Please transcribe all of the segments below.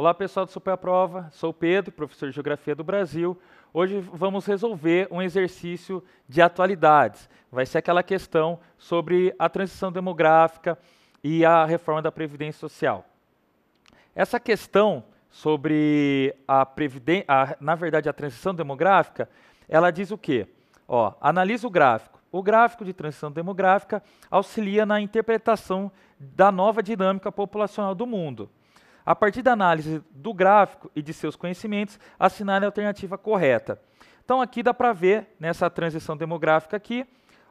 Olá pessoal do Super Prova, sou Pedro, professor de Geografia do Brasil. Hoje vamos resolver um exercício de atualidades. Vai ser aquela questão sobre a transição demográfica e a reforma da Previdência Social. Essa questão sobre a Previdência, na verdade a transição demográfica, ela diz o quê? Ó, analisa o gráfico. O gráfico de transição demográfica auxilia na interpretação da nova dinâmica populacional do mundo a partir da análise do gráfico e de seus conhecimentos, assinale a alternativa correta. Então aqui dá para ver, nessa transição demográfica aqui,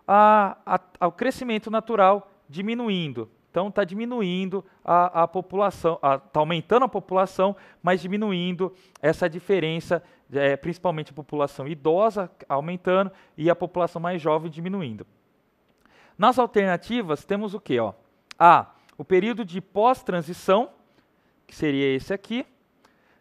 a, a, o crescimento natural diminuindo. Então está diminuindo a, a população, está aumentando a população, mas diminuindo essa diferença, é, principalmente a população idosa aumentando e a população mais jovem diminuindo. Nas alternativas temos o que? A, o período de pós-transição, que seria esse aqui,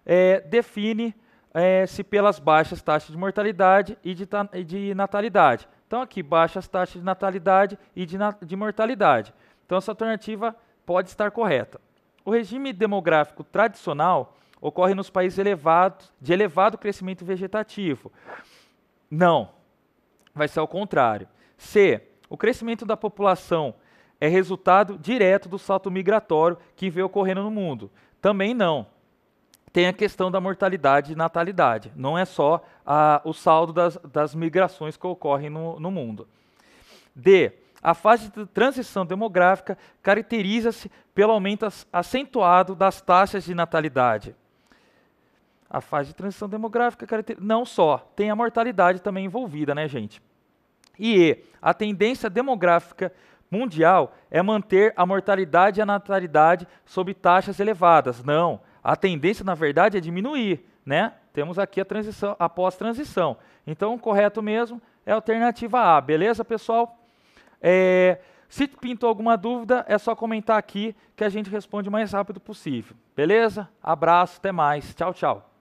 é, define-se é, pelas baixas taxas de mortalidade e de, e de, natalidade. Então, aqui, baixas taxas de natalidade e de, na de mortalidade. Então, essa alternativa pode estar correta. O regime demográfico tradicional ocorre nos países elevados, de elevado crescimento vegetativo. Não, vai ser ao contrário. C. O crescimento da população é resultado direto do salto migratório que veio ocorrendo no mundo. Também não. Tem a questão da mortalidade e natalidade. Não é só a, o saldo das, das, migrações que ocorrem no, no mundo. D. A fase de transição demográfica caracteriza-se pelo aumento acentuado das taxas de natalidade. A fase de transição demográfica não só, tem a mortalidade também envolvida, né, gente? E E, a tendência demográfica mundial é manter a mortalidade e a natalidade sob taxas elevadas. Não, a tendência na verdade é diminuir, né? Temos aqui a transição, a pós-transição. Então, o correto mesmo é a alternativa A, beleza, pessoal? É, se pintou alguma dúvida, é só comentar aqui que a gente responde o mais rápido possível. Beleza? Abraço, até mais. Tchau, tchau.